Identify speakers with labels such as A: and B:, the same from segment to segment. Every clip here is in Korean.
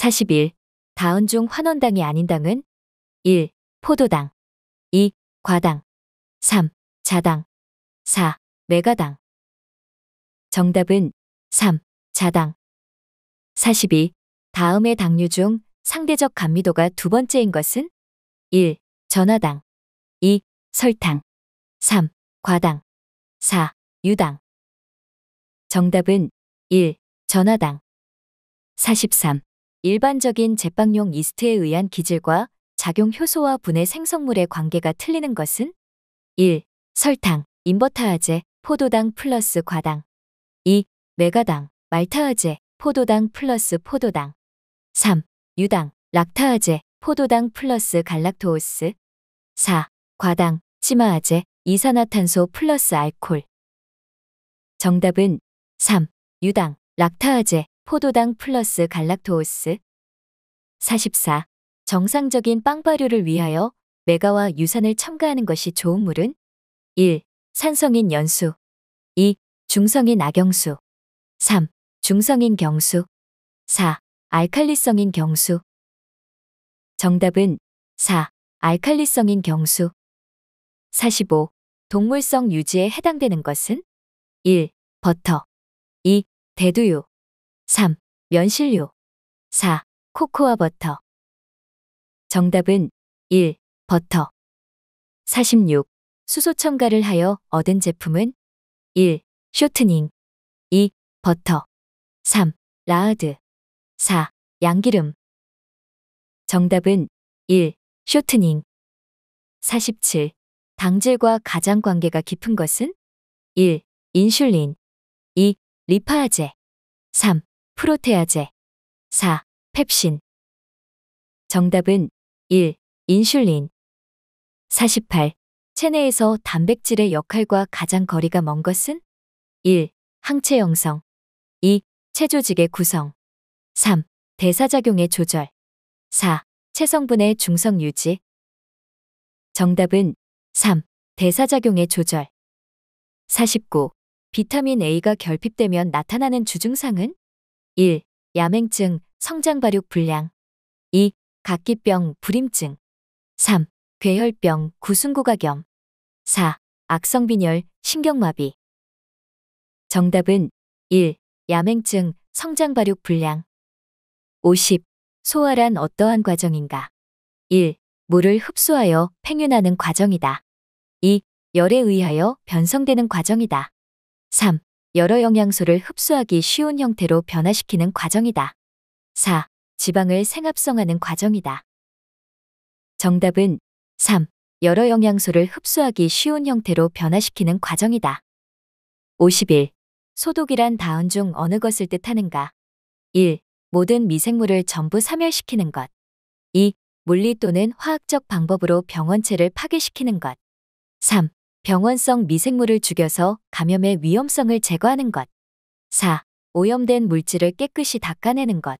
A: 41. 다은 중 환원당이 아닌 당은 1. 포도당 2. 과당 3. 자당 4. 메가당 정답은 3. 자당 42. 다음의 당류 중 상대적 감미도가 두 번째인 것은 1. 전화당 2. 설탕 3. 과당 4. 유당 정답은 1. 전화당 43. 일반적인 제빵용 이스트에 의한 기질과 작용 효소와 분해 생성물의 관계가 틀리는 것은 1. 설탕, 인버타아제, 포도당 플러스 과당 2. 메가당, 말타아제, 포도당 플러스 포도당 3. 유당, 락타아제, 포도당 플러스 갈락토오스 4. 과당, 치마아제, 이산화탄소 플러스 알콜 정답은 3. 유당, 락타아제, 포도당 플러스 갈락토오스 44. 정상적인 빵 발효를 위하여 메가와 유산을 첨가하는 것이 좋은 물은 1. 산성인 연수 2. 중성인 악영수 3. 중성인 경수 4. 알칼리성인 경수 정답은 4. 알칼리성인 경수 45. 동물성 유지에 해당되는 것은 1. 버터 2. 대두유 3. 면실료 4. 코코아 버터 정답은 1. 버터 46. 수소 첨가를 하여 얻은 제품은 1. 쇼트닝 2. 버터 3. 라하드 4. 양기름 정답은 1. 쇼트닝 47. 당질과 가장 관계가 깊은 것은 1. 인슐린 2. 리파아제 3. 프로테아제 4. 펩신 정답은 1. 인슐린 48. 체내에서 단백질의 역할과 가장 거리가 먼 것은 1. 항체 형성 2. 체조직의 구성 3. 대사작용의 조절 4. 체성분의 중성 유지 정답은 3. 대사작용의 조절 49. 비타민 A가 결핍되면 나타나는 주증상은 1. 야맹증, 성장발육 불량 2. 각기병, 불임증 3. 괴혈병, 구순구각염 4. 악성빈혈, 신경마비 정답은 1. 야맹증, 성장발육 불량 50. 소화란 어떠한 과정인가? 1. 물을 흡수하여 팽윤하는 과정이다. 2. 열에 의하여 변성되는 과정이다. 3. 여러 영양소를 흡수하기 쉬운 형태로 변화시키는 과정이다. 4. 지방을 생합성하는 과정이다. 정답은 3. 여러 영양소를 흡수하기 쉬운 형태로 변화시키는 과정이다. 51. 소독이란 다음 중 어느 것을 뜻하는가? 1. 모든 미생물을 전부 사멸시키는 것. 2. 물리 또는 화학적 방법으로 병원체를 파괴시키는 것. 3. 병원성 미생물을 죽여서 감염의 위험성을 제거하는 것. 4. 오염된 물질을 깨끗이 닦아내는 것.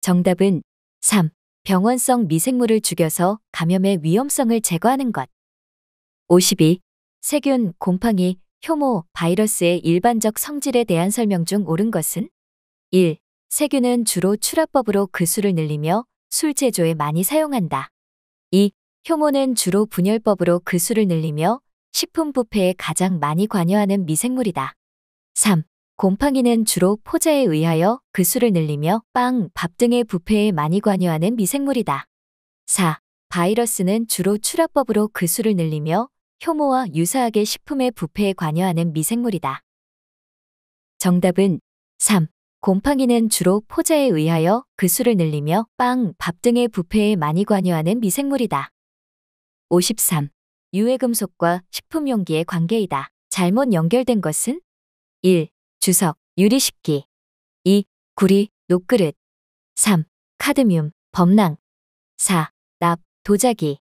A: 정답은 3. 병원성 미생물을 죽여서 감염의 위험성을 제거하는 것. 52. 세균, 곰팡이, 효모, 바이러스의 일반적 성질에 대한 설명 중 옳은 것은? 1. 세균은 주로 출하법으로 그 수를 늘리며 술 제조에 많이 사용한다. 효모는 주로 분열법으로 그 수를 늘리며 식품 부패에 가장 많이 관여하는 미생물이다. 3. 곰팡이는 주로 포자에 의하여 그 수를 늘리며 빵, 밥 등의 부패에 많이 관여하는 미생물이다. 4. 바이러스는 주로 출하법으로 그 수를 늘리며 효모와 유사하게 식품의 부패에 관여하는 미생물이다. 정답은 3. 곰팡이는 주로 포자에 의하여 그 수를 늘리며 빵, 밥 등의 부패에 많이 관여하는 미생물이다. 53. 유해금속과 식품용기의 관계이다. 잘못 연결된 것은 1. 주석, 유리식기 2. 구리, 녹그릇 3. 카드뮴, 범랑 4. 납, 도자기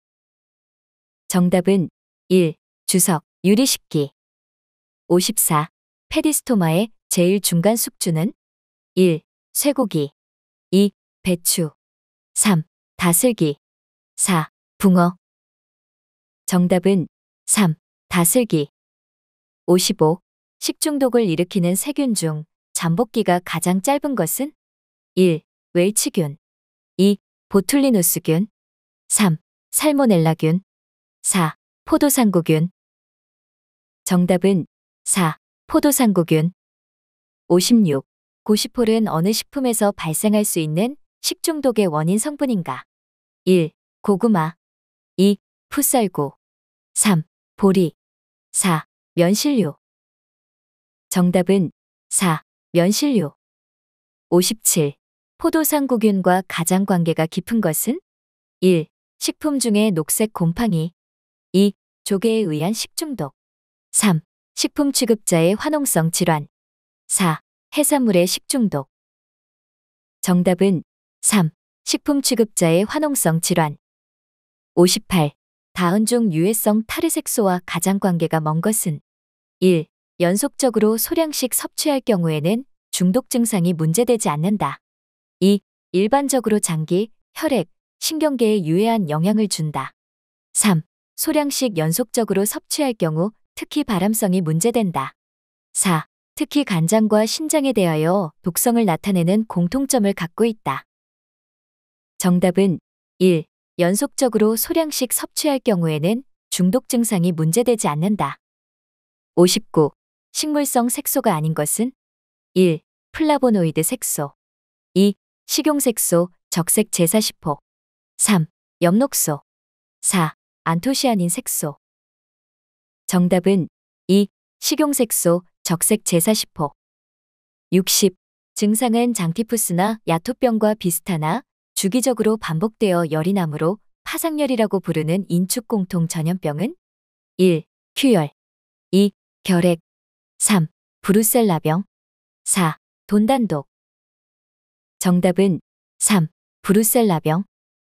A: 정답은 1. 주석, 유리식기 54. 페리스토마의 제일 중간 숙주는 1. 쇠고기 2. 배추 3. 다슬기 4. 붕어 정답은 3. 다슬기. 55. 식중독을 일으키는 세균 중 잠복기가 가장 짧은 것은? 1. 웰치균 2. 보툴리누스균 3. 살모넬라균 4. 포도상구균 정답은 4. 포도상구균 56. 고시폴은 어느 식품에서 발생할 수 있는 식중독의 원인 성분인가? 1. 고구마 2. 풋살구 3. 보리 4. 면실료 정답은 4. 면실료 57. 포도상구균과 가장 관계가 깊은 것은 1. 식품 중에 녹색 곰팡이 2. 조개에 의한 식중독 3. 식품 취급자의 화농성 질환 4. 해산물의 식중독 정답은 3. 식품 취급자의 화농성 질환 58. 다은 중 유해성 타르색소와 가장 관계가 먼 것은 1. 연속적으로 소량씩 섭취할 경우에는 중독 증상이 문제되지 않는다. 2. 일반적으로 장기, 혈액, 신경계에 유해한 영향을 준다. 3. 소량씩 연속적으로 섭취할 경우 특히 발암성이 문제된다. 4. 특히 간장과 신장에 대하여 독성을 나타내는 공통점을 갖고 있다. 정답은 1. 연속적으로 소량씩 섭취할 경우에는 중독 증상이 문제되지 않는다. 59. 식물성 색소가 아닌 것은 1. 플라보노이드 색소 2. 식용색소, 적색 제사시포 3. 엽록소 4. 안토시아닌 색소 정답은 2. 식용색소, 적색 제사시포 60. 증상은 장티푸스나 야토병과 비슷하나 주기적으로 반복되어 열이 나므로 파상열이라고 부르는 인축공통 전염병은 1. 큐열 2. 결핵 3. 브루셀라병 4. 돈단독 정답은 3. 브루셀라병